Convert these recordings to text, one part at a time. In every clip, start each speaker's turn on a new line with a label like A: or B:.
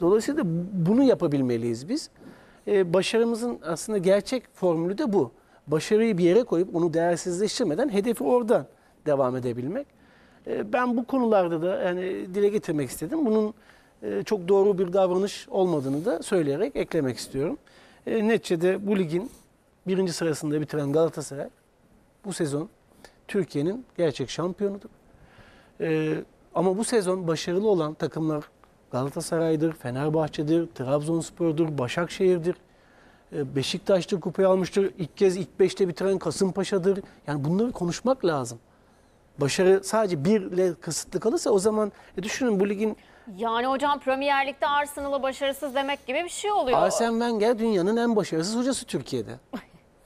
A: Dolayısıyla bunu yapabilmeliyiz biz. Ee, başarımızın aslında gerçek formülü de bu. Başarıyı bir yere koyup onu değersizleştirmeden hedefi oradan devam edebilmek. Ee, ben bu konularda da yani dile getirmek istedim. Bunun e, çok doğru bir davranış olmadığını da söyleyerek eklemek istiyorum. E, neticede bu ligin birinci sırasında bitiren Galatasaray bu sezon Türkiye'nin gerçek şampiyonudur. E, ama bu sezon başarılı olan takımlar Galatasaray'dır, Fenerbahçe'dir, Trabzonspor'dur, Başakşehir'dir. E, Beşiktaş'ta kupayı almıştır. İlk kez ilk beşte bitiren Kasımpaşa'dır. Yani bunları konuşmak lazım. Başarı sadece birle kısıtlı kalırsa o zaman e düşünün bu ligin...
B: Yani hocam Premier Lig'de Arsenal'ı başarısız demek gibi bir şey oluyor. Arsene
A: Wenger dünyanın en başarısız hocası Türkiye'de.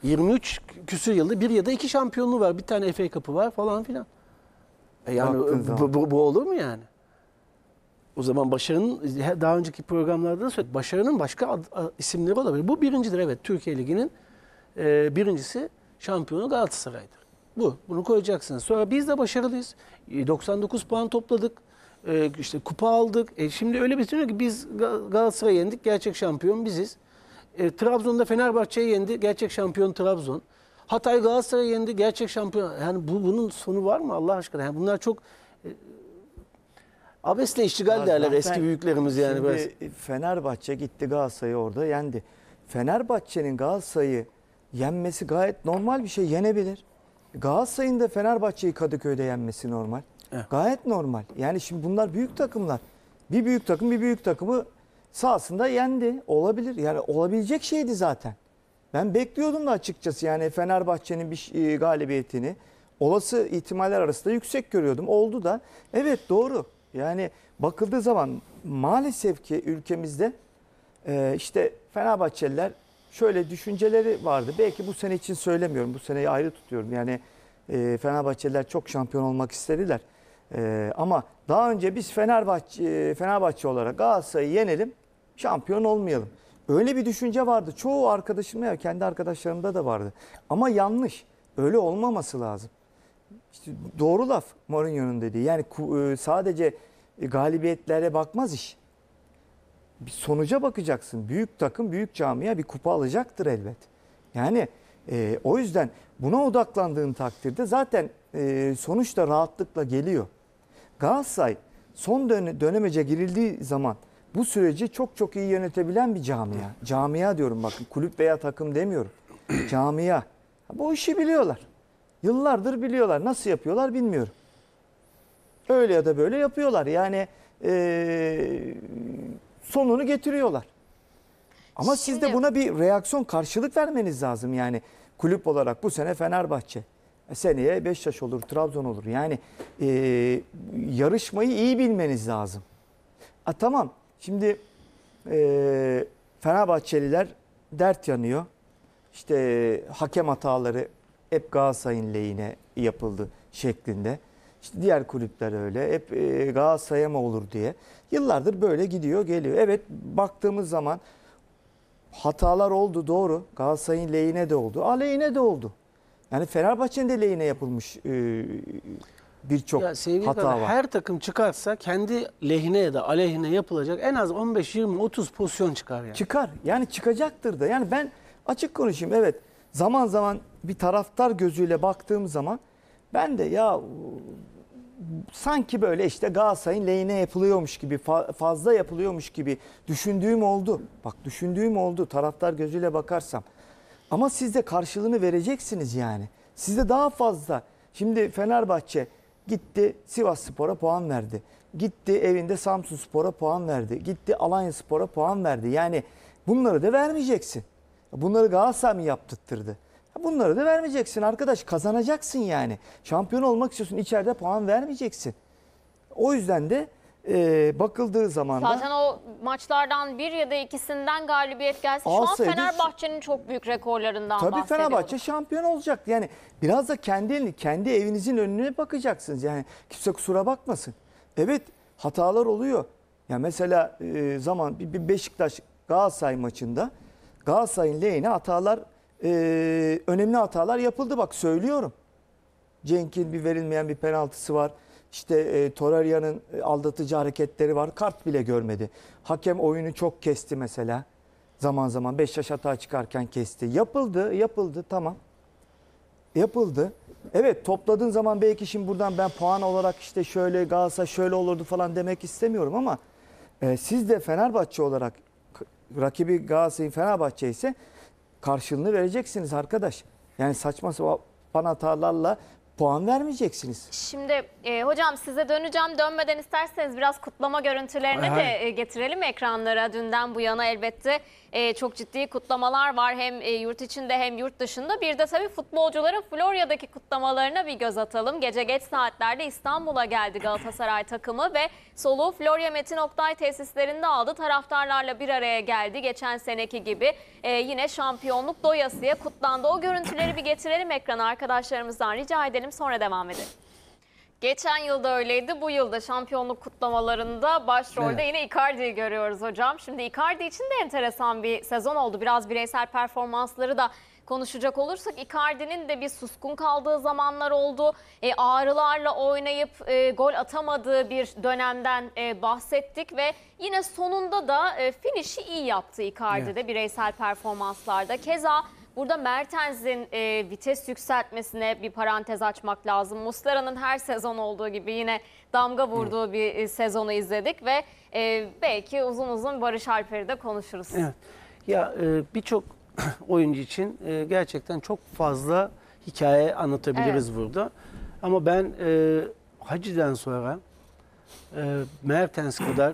A: 23 küsür yılda bir ya da iki şampiyonluğu var. Bir tane FA Cup'ı var falan filan. E yani bu, bu, bu olur mu yani? O zaman başarının daha önceki programlarda da söyledik. Başarının başka ad, ad, isimleri olabilir. Bu birincidir evet. Türkiye Ligi'nin e, birincisi şampiyonu Galatasaray'dır. Bu. Bunu koyacaksınız. Sonra biz de başarılıyız. E, 99 puan topladık. E, işte kupa aldık. E, şimdi öyle bir şey ki biz Galatasaray'ı yendik. Gerçek şampiyon biziz. E, Trabzon'da Fenerbahçe'yi yendi. Gerçek şampiyon Trabzon. Hatay Galatasaray'ı yendi. Gerçek şampiyon. Yani bu bunun sonu var mı Allah aşkına? Yani bunlar çok e,
C: Abesle iştigal ya derler eski büyüklerimiz yani şimdi biraz. Fenerbahçe gitti Galatasaray'ı orada yendi. Fenerbahçe'nin Galatasaray'ı yenmesi gayet normal bir şey yenebilir. Galatasaray'ın da Fenerbahçe'yi Kadıköy'de yenmesi normal. Evet. Gayet normal. Yani şimdi bunlar büyük takımlar. Bir büyük takım bir büyük takımı sahasında yendi. Olabilir. Yani olabilecek şeydi zaten. Ben bekliyordum da açıkçası yani Fenerbahçe'nin bir e, galibiyetini. Olası ihtimaller arasında yüksek görüyordum. Oldu da. Evet doğru. Yani bakıldığı zaman maalesef ki ülkemizde e, işte Fenerbahçeliler şöyle düşünceleri vardı. Belki bu sene için söylemiyorum. Bu seneyi ayrı tutuyorum. Yani e, Fenerbahçeliler çok şampiyon olmak istediler. E, ama daha önce biz Fenerbahçe e, Fenerbahçe olarak Galatasaray'ı yenelim, şampiyon olmayalım. Öyle bir düşünce vardı. Çoğu arkadaşımda, kendi arkadaşlarımda da vardı. Ama yanlış. Öyle olmaması lazım. İşte doğru laf Mourinho'nun dediği. Yani e, sadece galibiyetlere bakmaz iş. Bir sonuca bakacaksın. Büyük takım, büyük camia bir kupa alacaktır elbet. Yani e, o yüzden buna odaklandığın takdirde zaten e, sonuç rahatlıkla geliyor. Galatasaray son dön dönemece girildiği zaman bu süreci çok çok iyi yönetebilen bir camia. Camia diyorum bakın kulüp veya takım demiyorum. camia. Bu işi biliyorlar. Yıllardır biliyorlar. Nasıl yapıyorlar bilmiyorum. Öyle ya da böyle yapıyorlar. Yani e, sonunu getiriyorlar. Ama Şimdi... siz de buna bir reaksiyon karşılık vermeniz lazım. Yani kulüp olarak bu sene Fenerbahçe. E, seneye Beşiktaş olur, Trabzon olur. Yani e, yarışmayı iyi bilmeniz lazım. A, tamam şimdi e, Fenerbahçeliler dert yanıyor. İşte hakem hataları hep Galatasaray'ın lehine yapıldı şeklinde. İşte diğer kulüpler öyle. Hep e, Galatasaray'a mı olur diye. Yıllardır böyle gidiyor geliyor. Evet baktığımız zaman hatalar oldu doğru. Galatasaray'ın lehine de oldu. Aleyhine de oldu. Yani Fenerbahçe'nin de lehine yapılmış e,
A: birçok hata var. Her takım çıkarsa kendi lehine ya da aleyhine yapılacak en az
C: 15-20-30 pozisyon çıkar yani. Çıkar. Yani çıkacaktır da. Yani ben açık konuşayım evet zaman zaman bir taraftar gözüyle baktığım zaman ben de ya sanki böyle işte Galatasaray'ın lehine yapılıyormuş gibi fazla yapılıyormuş gibi düşündüğüm oldu. Bak düşündüğüm oldu taraftar gözüyle bakarsam. Ama siz de karşılığını vereceksiniz yani. Sizde daha fazla. Şimdi Fenerbahçe gitti Sivas Spor'a puan verdi. Gitti evinde Samsun Spor'a puan verdi. Gitti Alanya Spor'a puan verdi. Yani bunları da vermeyeceksin. Bunları Galatasaray mı yaptırttırdı? Bunları da vermeyeceksin arkadaş. Kazanacaksın yani. Şampiyon olmak istiyorsun. içeride puan vermeyeceksin. O yüzden de e, bakıldığı zaman da... Zaten
B: o maçlardan bir ya da ikisinden galibiyet gelse şu an Fenerbahçe'nin çok büyük rekorlarından Tabii bahsediyorduk. Fenerbahçe
C: şampiyon olacak. Yani biraz da kendi kendi evinizin önüne bakacaksınız. Yani kimse kusura bakmasın. Evet hatalar oluyor. Ya mesela e, zaman bir bir Beşiktaş Galatasaray maçında Galatasaray'ın lehine hatalar e, önemli hatalar yapıldı. Bak söylüyorum. Cenk'in bir verilmeyen bir penaltısı var. İşte e, Toraria'nın e, aldatıcı hareketleri var. Kart bile görmedi. Hakem oyunu çok kesti mesela. Zaman zaman 5 yaş hata çıkarken kesti. Yapıldı, yapıldı tamam. Yapıldı. Evet topladığın zaman belki şimdi buradan ben puan olarak işte şöyle Galatasaray şöyle olurdu falan demek istemiyorum ama e, siz de Fenerbahçe olarak rakibi Galatasaray'ın Fenerbahçe ise karşılığını vereceksiniz arkadaş. Yani saçma sapan hatalarla puan vermeyeceksiniz. Şimdi
B: e, hocam size döneceğim. Dönmeden isterseniz biraz kutlama görüntülerini Aha. de e, getirelim ekranlara. Dünden bu yana elbette e, çok ciddi kutlamalar var. Hem e, yurt içinde hem yurt dışında. Bir de tabii futbolcuların Florya'daki kutlamalarına bir göz atalım. Gece geç saatlerde İstanbul'a geldi Galatasaray takımı ve soluğu Florya Metin Oktay tesislerinde aldı. Taraftarlarla bir araya geldi. Geçen seneki gibi e, yine şampiyonluk doyasıya kutlandı. O görüntüleri bir getirelim ekrana arkadaşlarımızdan rica edelim gidelim sonra devam edelim. Geçen yıl da öyleydi. Bu yılda şampiyonluk kutlamalarında başrolde evet. yine Icardi'yi görüyoruz hocam. Şimdi Icardi için de enteresan bir sezon oldu. Biraz bireysel performansları da konuşacak olursak Icardi'nin de bir suskun kaldığı zamanlar oldu. E, ağrılarla oynayıp e, gol atamadığı bir dönemden e, bahsettik ve yine sonunda da e, finişi iyi yaptı Icardi'de evet. bireysel performanslarda. Keza Burada Mertens'in e, vites yükseltmesine bir parantez açmak lazım. Muslera'nın her sezon olduğu gibi yine damga vurduğu bir e, sezonu izledik ve e, belki uzun uzun Barış Alper'i de konuşuruz. Evet.
A: Ya e, birçok oyuncu için e, gerçekten çok fazla hikaye anlatabiliriz burada. Ama ben e, Hacı'den sonra e, Mertens kadar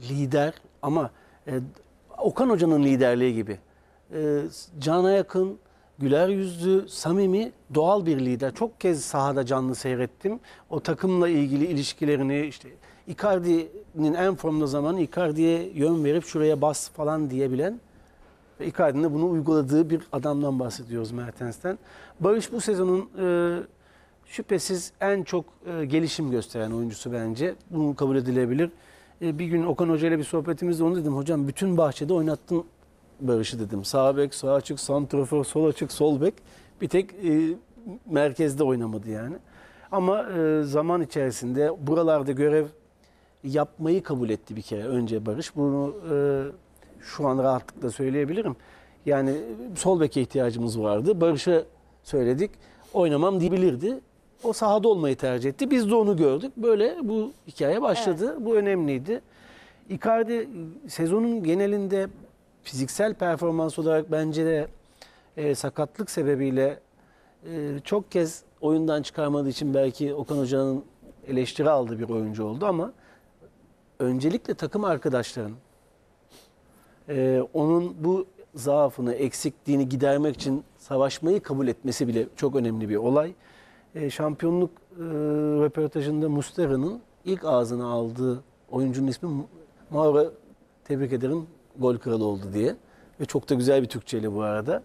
A: lider ama e, Okan Hoca'nın liderliği gibi. Ee, cana yakın, güler yüzlü, samimi, doğal bir lider. Çok kez sahada canlı seyrettim. O takımla ilgili ilişkilerini işte Icardi'nin en formda zamanı Icardi'ye yön verip şuraya bas falan diyebilen ve Icardi'nin de bunu uyguladığı bir adamdan bahsediyoruz Mertens'ten. Barış bu sezonun e, şüphesiz en çok e, gelişim gösteren oyuncusu bence. Bunu kabul edilebilir. E, bir gün Okan Hoca ile bir sohbetimizde onu dedim. Hocam bütün bahçede oynattın barışı dedim. Sağ bek, sağ açık, santrofor, sol açık, sol bek. Bir tek e, merkezde oynamadı yani. Ama e, zaman içerisinde buralarda görev yapmayı kabul etti bir kere önce Barış. Bunu e, şu an rahatlıkla söyleyebilirim. Yani sol beke ihtiyacımız vardı. Barış'a söyledik. Oynamam diyebilirdi. O sahada olmayı tercih etti. Biz de onu gördük. Böyle bu hikaye başladı. Evet. Bu önemliydi. Icardi e, sezonun genelinde fiziksel performans olarak bence de e, sakatlık sebebiyle e, çok kez oyundan çıkarmadığı için belki Okan Hoca'nın eleştiri aldığı bir oyuncu oldu ama öncelikle takım arkadaşların e, onun bu zaafını, eksikliğini gidermek için savaşmayı kabul etmesi bile çok önemli bir olay. E, şampiyonluk e, röportajında Mustera'nın ilk ağzına aldığı oyuncunun ismi Mauro. Tebrik ederim gol kralı oldu diye. Ve çok da güzel bir Türkçeyle bu arada.